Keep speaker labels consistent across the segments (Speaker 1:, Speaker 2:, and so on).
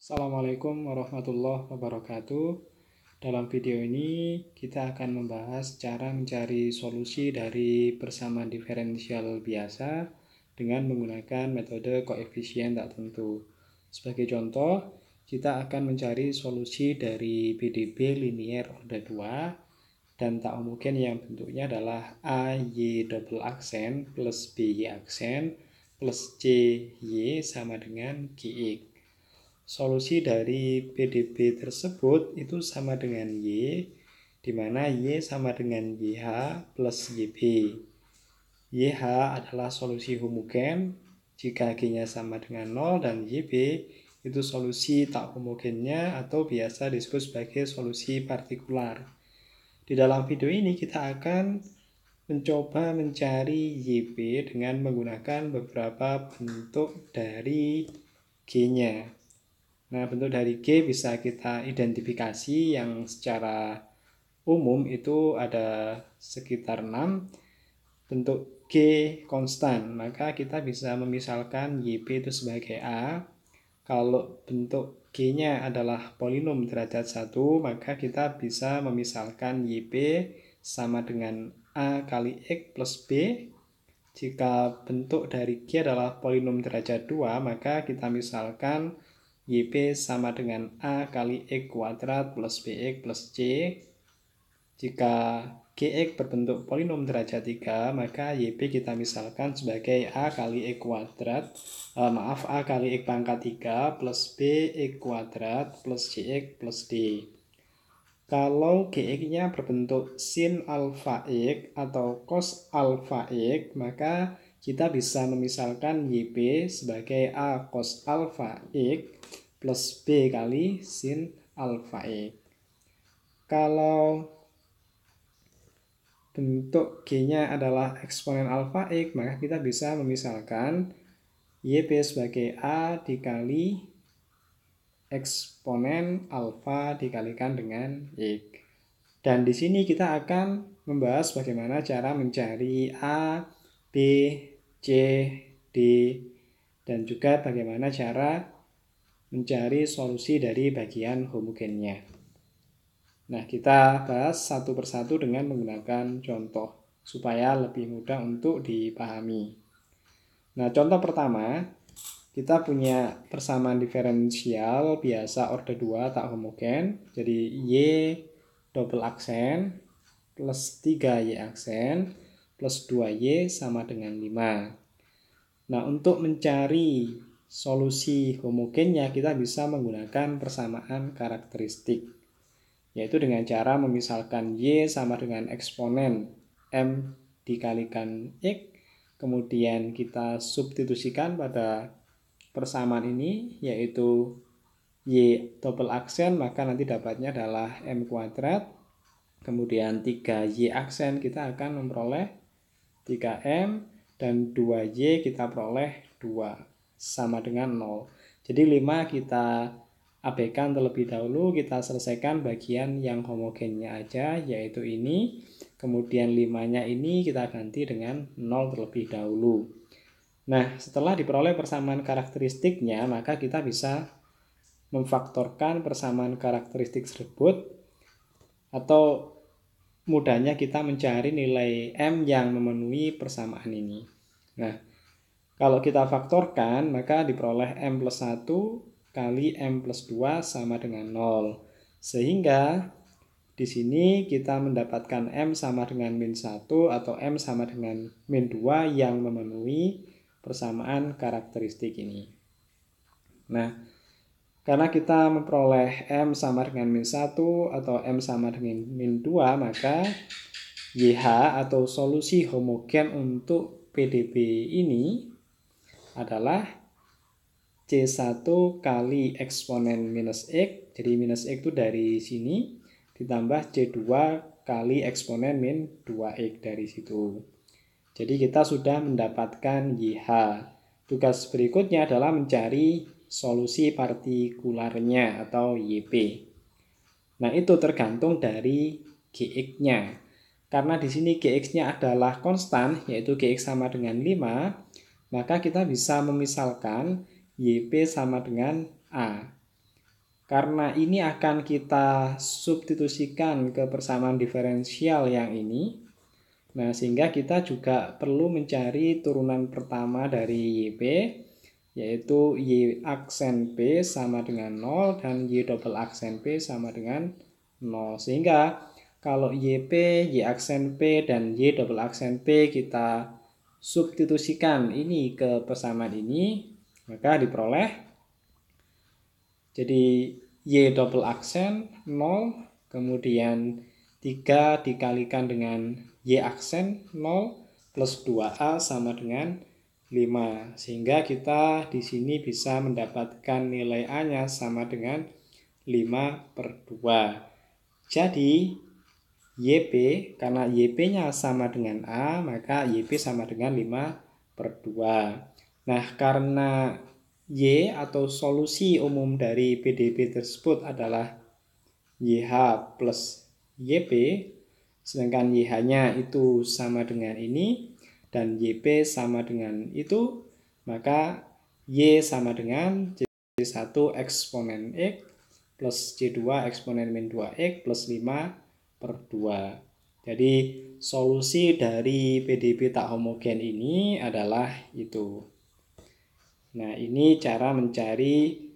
Speaker 1: Assalamualaikum warahmatullahi wabarakatuh. Dalam video ini kita akan membahas cara mencari solusi dari persamaan diferensial biasa dengan menggunakan metode koefisien tak tentu. Sebagai contoh, kita akan mencari solusi dari PDB linier roda 2 dan tak mungkin yang bentuknya adalah A, Y double aksen plus B, Y aksen plus C, Y sama dengan x. Solusi dari PDB tersebut itu sama dengan Y, di mana Y sama dengan YH plus YB. YH adalah solusi homogen jika G-nya sama dengan 0 dan YB itu solusi tak homogennya atau biasa disebut sebagai solusi partikular. Di dalam video ini kita akan mencoba mencari YB dengan menggunakan beberapa bentuk dari G-nya. Nah, bentuk dari G bisa kita identifikasi yang secara umum itu ada sekitar 6 bentuk G konstan maka kita bisa memisalkan YP itu sebagai A kalau bentuk G nya adalah polinom derajat 1 maka kita bisa memisalkan YP sama dengan A kali X plus B jika bentuk dari G adalah polinom derajat 2 maka kita misalkan YP sama dengan A kali X e kuadrat plus BX plus C. Jika GX berbentuk polinom derajat 3, maka YP kita misalkan sebagai A kali X e kuadrat, eh, maaf, A kali X e pangkat 3 plus b BX kuadrat plus c CX plus D. Kalau GX-nya berbentuk sin alfa X atau cos alfa X, maka kita bisa memisalkan YP sebagai A cos alfa X plus B kali sin alfa X. E. Kalau bentuk G-nya adalah eksponen alfa X, e, maka kita bisa memisalkan YP sebagai A dikali eksponen alfa dikalikan dengan X. Dan di sini kita akan membahas bagaimana cara mencari A, B, C, D, dan juga bagaimana cara mencari solusi dari bagian homogennya. Nah, kita bahas satu persatu dengan menggunakan contoh supaya lebih mudah untuk dipahami. Nah, contoh pertama, kita punya persamaan diferensial biasa order 2 tak homogen. Jadi Y double aksen plus 3Y aksen plus 2Y sama dengan 5. Nah, untuk mencari solusi homogennya kita bisa menggunakan persamaan karakteristik yaitu dengan cara memisalkan Y sama dengan eksponen M dikalikan X kemudian kita substitusikan pada persamaan ini yaitu Y double aksen maka nanti dapatnya adalah M kuadrat kemudian 3Y aksen kita akan memperoleh 3M dan 2Y kita peroleh 2 sama dengan 0. Jadi 5 kita abaikan terlebih dahulu, kita selesaikan bagian yang homogennya aja, yaitu ini. Kemudian 5-nya ini kita ganti dengan 0 terlebih dahulu. Nah, setelah diperoleh persamaan karakteristiknya, maka kita bisa memfaktorkan persamaan karakteristik tersebut atau mudahnya kita mencari nilai M yang memenuhi persamaan ini. Nah, kalau kita faktorkan, maka diperoleh M plus 1 kali M plus 2 sama dengan 0. Sehingga di sini kita mendapatkan M sama dengan min 1 atau M sama dengan min 2 yang memenuhi persamaan karakteristik ini. Nah, karena kita memperoleh M sama dengan min 1 atau M sama dengan min 2, maka YH atau solusi homogen untuk PDB ini adalah C1 kali eksponen minus X. Jadi minus X itu dari sini ditambah C2 kali eksponen min 2X dari situ. Jadi kita sudah mendapatkan YH. Tugas berikutnya adalah mencari solusi partikularnya atau YP. Nah itu tergantung dari GX-nya. Karena di sini GX-nya adalah konstan, yaitu GX sama dengan 5, maka kita bisa memisalkan YP sama dengan A. Karena ini akan kita substitusikan ke persamaan diferensial yang ini. Nah, sehingga kita juga perlu mencari turunan pertama dari YP, yaitu Y aksen P sama dengan 0 dan Y double aksen P sama dengan 0. Sehingga kalau YP, Y aksen P, dan Y double aksen P kita substitusikan ini ke persamaan ini maka diperoleh jadi Y double aksen 0 kemudian 3 dikalikan dengan Y aksen 0 plus 2A sama dengan 5 sehingga kita di sini bisa mendapatkan nilai A nya sama dengan 5 per 2 jadi YP karena YP-nya sama dengan A maka YP sama dengan 5 per 2 nah karena Y atau solusi umum dari PDB tersebut adalah YH plus YP sedangkan YH-nya itu sama dengan ini dan YP sama dengan itu maka Y sama dengan C1 eksponen X plus C2 eksponen min 2X plus 5 per 2. Jadi solusi dari PDB tak homogen ini adalah itu. Nah ini cara mencari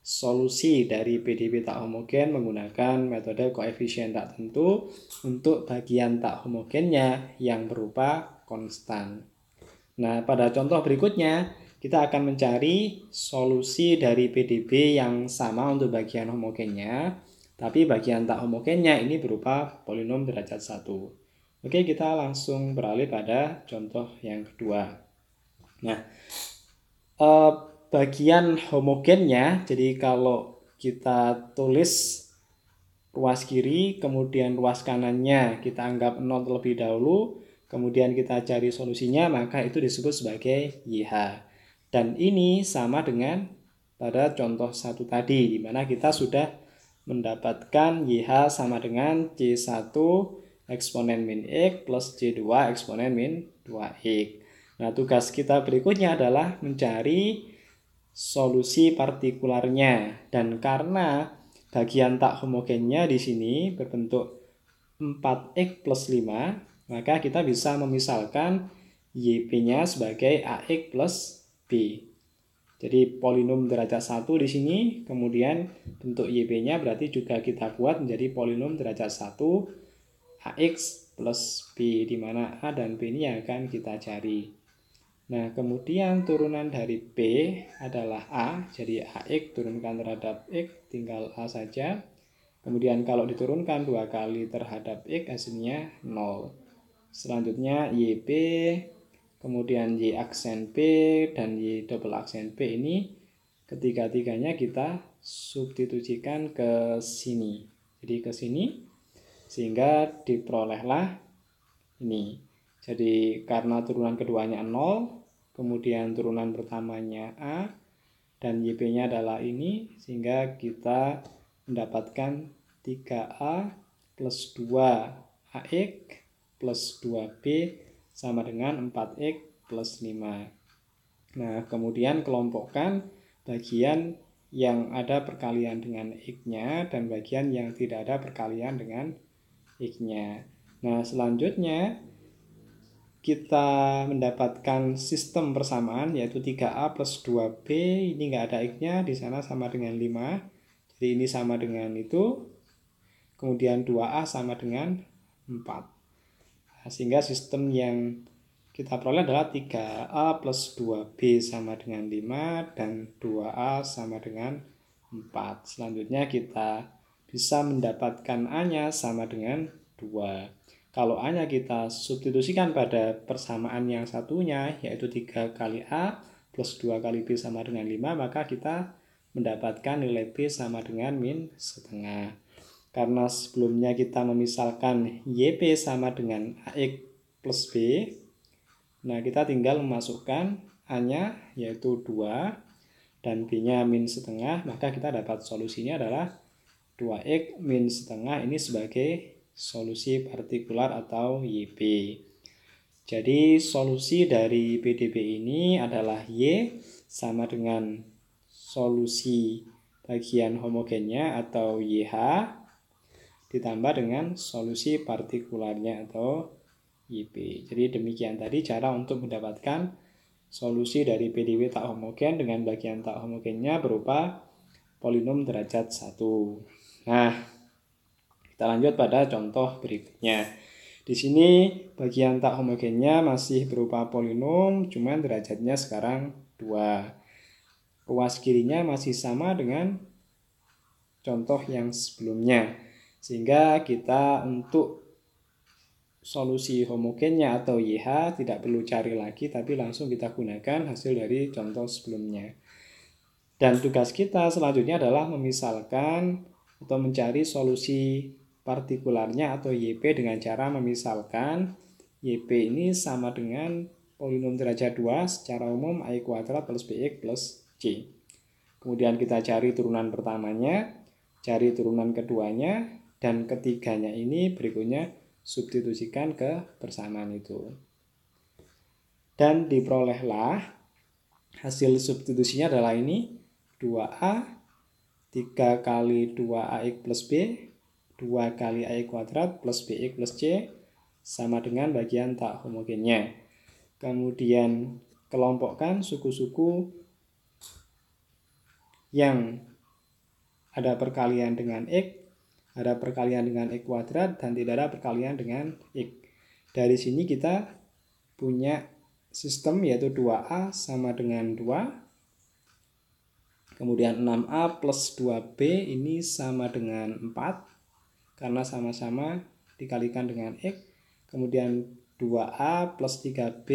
Speaker 1: solusi dari PDB tak homogen menggunakan metode koefisien tak tentu untuk bagian tak homogennya yang berupa konstan. Nah, pada contoh berikutnya, kita akan mencari solusi dari PDB yang sama untuk bagian homogennya tapi bagian tak homogennya ini berupa polinom derajat 1. Oke, kita langsung beralih pada contoh yang kedua. Nah, eh, bagian homogennya, jadi kalau kita tulis ruas kiri, kemudian ruas kanannya kita anggap 0 terlebih dahulu, kemudian kita cari solusinya, maka itu disebut sebagai YH. Dan ini sama dengan pada contoh satu tadi, di mana kita sudah mendapatkan YH sama dengan C1 eksponen min X plus C2 eksponen min 2X. Nah, tugas kita berikutnya adalah mencari solusi partikularnya. Dan karena bagian tak homogennya di sini berbentuk 4X plus 5, maka kita bisa memisalkan YP-nya sebagai AX plus B. Jadi polinom derajat 1 di sini, kemudian bentuk yp nya berarti juga kita buat menjadi polinom derajat 1 AX plus B, di mana A dan B ini akan kita cari. Nah, kemudian turunan dari B adalah A, jadi AX turunkan terhadap X, tinggal A saja. Kemudian kalau diturunkan dua kali terhadap X, hasilnya 0. Selanjutnya yp kemudian y aksen p dan y double aksen p ini ketiga-tiganya kita substitusikan ke sini jadi ke sini sehingga diperolehlah ini jadi karena turunan keduanya 0 kemudian turunan pertamanya a dan YP-nya adalah ini sehingga kita mendapatkan 3A plus 2AX plus 2B sama dengan 4X plus 5. Nah, kemudian kelompokkan bagian yang ada perkalian dengan X-nya dan bagian yang tidak ada perkalian dengan X-nya. Nah, selanjutnya kita mendapatkan sistem persamaan yaitu 3A plus 2B ini nggak ada X-nya di sana sama dengan 5 jadi ini sama dengan itu kemudian 2A sama dengan 4 sehingga sistem yang kita peroleh adalah 3A plus 2B sama dengan 5 dan 2A sama dengan 4. Selanjutnya kita bisa mendapatkan A-nya sama dengan 2. Kalau A-nya kita substitusikan pada persamaan yang satunya, yaitu 3 kali A plus 2 kali B sama dengan 5, maka kita mendapatkan nilai B sama dengan min setengah. Karena sebelumnya kita memisalkan YP sama dengan AX plus B. Nah, kita tinggal memasukkan A-nya yaitu 2 dan B-nya min setengah, maka kita dapat solusinya adalah 2X min setengah ini sebagai solusi partikular atau YP. Jadi solusi dari PDB ini adalah Y sama dengan solusi bagian homogennya atau YH ditambah dengan solusi partikularnya atau IP. Jadi demikian tadi cara untuk mendapatkan solusi dari PDW tak homogen dengan bagian tak homogennya berupa polinom derajat 1. Nah, kita lanjut pada contoh berikutnya. Di sini bagian tak homogennya masih berupa polinom, cuman derajatnya sekarang 2. Ruas kirinya masih sama dengan contoh yang sebelumnya sehingga kita untuk solusi homogennya atau YH tidak perlu cari lagi tapi langsung kita gunakan hasil dari contoh sebelumnya. Dan tugas kita selanjutnya adalah memisalkan atau mencari solusi partikularnya atau YP dengan cara memisalkan YP ini sama dengan polinom derajat 2 secara umum I kuadrat plus BX plus C. Kemudian kita cari turunan pertamanya, cari turunan keduanya, dan ketiganya ini berikutnya substitusikan ke persamaan itu. Dan diperolehlah hasil substitusinya adalah ini 2A 3 kali 2AX plus B 2 kali AX kuadrat plus BX plus C sama dengan bagian tak homogennya. Kemudian kelompokkan suku-suku yang ada perkalian dengan X ada perkalian dengan x kuadrat dan tidak ada perkalian dengan x. Dari sini kita punya sistem yaitu 2A sama dengan 2. Kemudian 6A plus 2B ini sama dengan 4 karena sama-sama dikalikan dengan X. Kemudian 2A plus 3B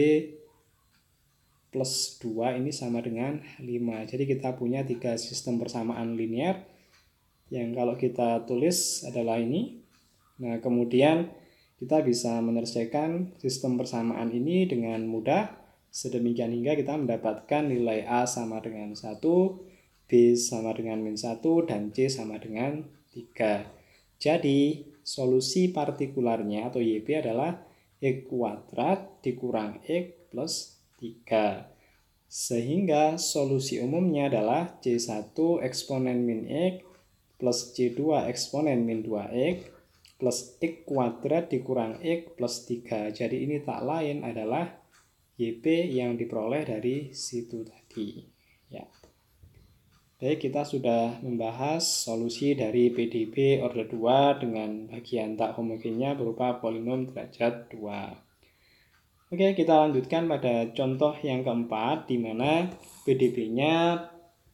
Speaker 1: plus 2 ini sama dengan 5. Jadi kita punya tiga sistem persamaan linear yang kalau kita tulis adalah ini. Nah, kemudian kita bisa menyelesaikan sistem persamaan ini dengan mudah sedemikian hingga kita mendapatkan nilai A sama dengan 1, B sama dengan min 1, dan C sama dengan 3. Jadi, solusi partikularnya atau YP adalah e kuadrat dikurang e plus 3. Sehingga solusi umumnya adalah C1 eksponen min X plus C2 eksponen min 2X plus X kuadrat dikurang X plus 3. Jadi ini tak lain adalah YP yang diperoleh dari situ tadi. Ya. Baik, kita sudah membahas solusi dari PDB order 2 dengan bagian tak homogennya berupa polinom derajat 2. Oke, kita lanjutkan pada contoh yang keempat, di mana PDB-nya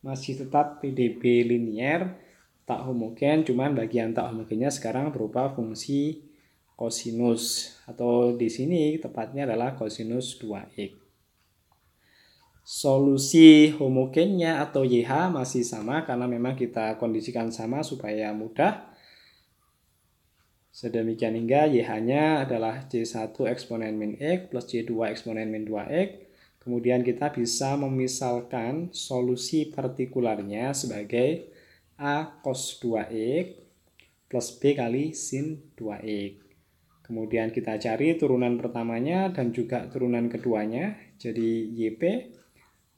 Speaker 1: masih tetap PDB linier, tak homogen cuman bagian tak homogennya sekarang berupa fungsi kosinus atau di sini tepatnya adalah kosinus 2x. Solusi homogennya atau YH masih sama karena memang kita kondisikan sama supaya mudah. Sedemikian hingga YH-nya adalah C1 eksponen min X plus C2 eksponen min 2X. Kemudian kita bisa memisalkan solusi partikularnya sebagai A cos 2x plus B kali sin 2x. Kemudian kita cari turunan pertamanya dan juga turunan keduanya. Jadi YP,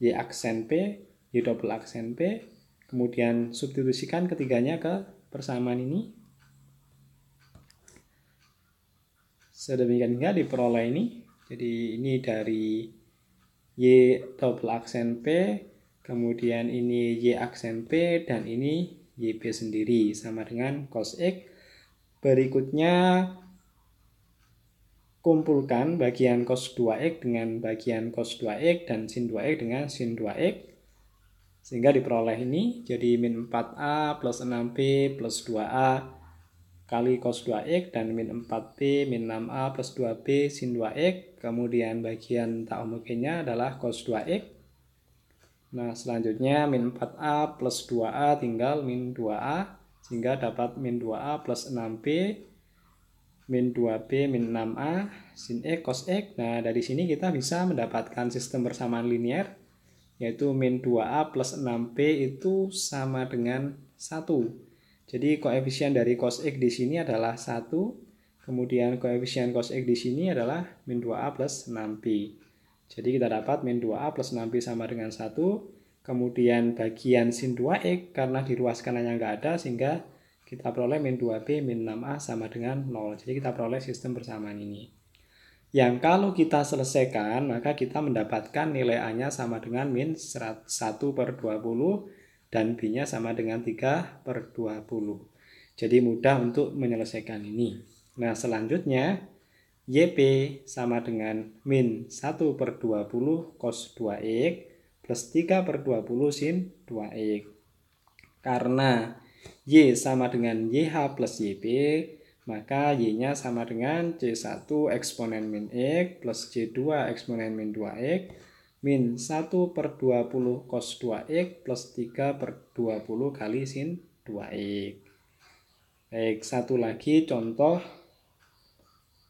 Speaker 1: Y aksen P, Y double aksen P. Kemudian substitusikan ketiganya ke persamaan ini. Sedemikian hingga diperoleh ini. Jadi ini dari Y double aksen P Kemudian ini Y aksen P dan ini y YP sendiri sama dengan cos X. Berikutnya kumpulkan bagian cos 2x dengan bagian cos 2x dan sin 2x dengan sin 2x sehingga diperoleh ini jadi min 4a plus 6b plus 2a kali cos 2x dan min 4b min 6a plus 2b sin 2x kemudian bagian tak homogennya adalah cos 2x Nah, selanjutnya min 4A plus 2A tinggal min 2A, sehingga dapat min 2A plus 6B, min 2B, min 6A, sin E, cos X. Nah, dari sini kita bisa mendapatkan sistem persamaan linear, yaitu min 2A plus 6B itu sama dengan 1. Jadi, koefisien dari cos X di sini adalah 1, kemudian koefisien cos X di sini adalah min 2A plus 6B. Jadi kita dapat min 2A plus 6B sama dengan 1. Kemudian bagian sin 2X e, karena di ruas kanannya nggak ada sehingga kita peroleh min 2B min 6A sama dengan 0. Jadi kita peroleh sistem persamaan ini. Yang kalau kita selesaikan maka kita mendapatkan nilai A-nya sama dengan min 1 per 20 dan B-nya sama dengan 3 per 20. Jadi mudah untuk menyelesaikan ini. Nah selanjutnya YP sama dengan min 1 per 20 cos 2x plus 3 per 20 sin 2x. Karena Y sama dengan YH plus YP, maka Y-nya sama dengan C1 eksponen min X plus C2 eksponen min 2X min 1 per 20 cos 2X plus 3 per 20 kali sin 2X. Baik, satu lagi contoh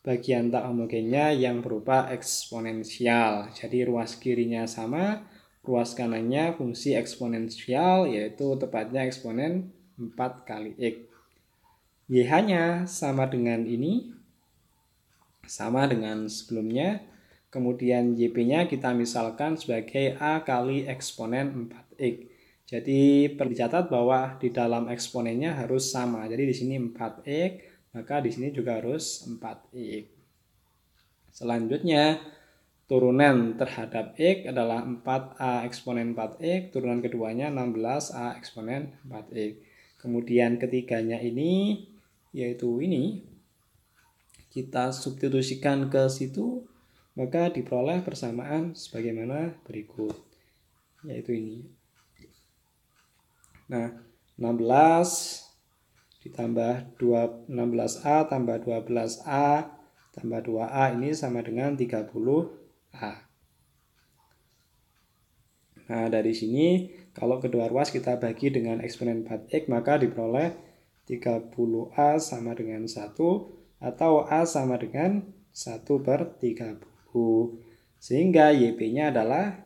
Speaker 1: bagian tak homogennya yang berupa eksponensial. Jadi ruas kirinya sama, ruas kanannya fungsi eksponensial yaitu tepatnya eksponen 4 kali X. YH-nya sama dengan ini, sama dengan sebelumnya. Kemudian YP-nya kita misalkan sebagai A kali eksponen 4X. Jadi perlu dicatat bahwa di dalam eksponennya harus sama. Jadi di sini 4X, maka di sini juga harus 4x. Selanjutnya, turunan terhadap x adalah 4a eksponen 4x, turunan keduanya 16a eksponen 4x. Kemudian ketiganya ini, yaitu ini, kita substitusikan ke situ, maka diperoleh persamaan sebagaimana berikut, yaitu ini. Nah, 16 ditambah 16A tambah 12A tambah 2A ini sama dengan 30A. Nah, dari sini kalau kedua ruas kita bagi dengan eksponen 4X maka diperoleh 30A sama dengan 1 atau A sama dengan 1 per 30. Sehingga YP-nya adalah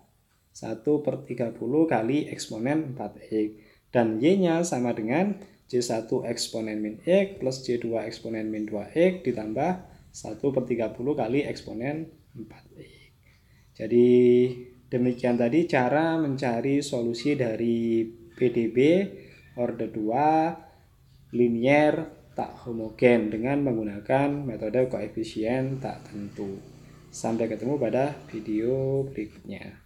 Speaker 1: 1 per 30 kali eksponen 4X. Dan Y-nya sama dengan J1 eksponen min X plus J2 eksponen min 2X ditambah 1 per 30 kali eksponen 4X. Jadi demikian tadi cara mencari solusi dari PDB order 2 linier tak homogen dengan menggunakan metode koefisien tak tentu. Sampai ketemu pada video berikutnya.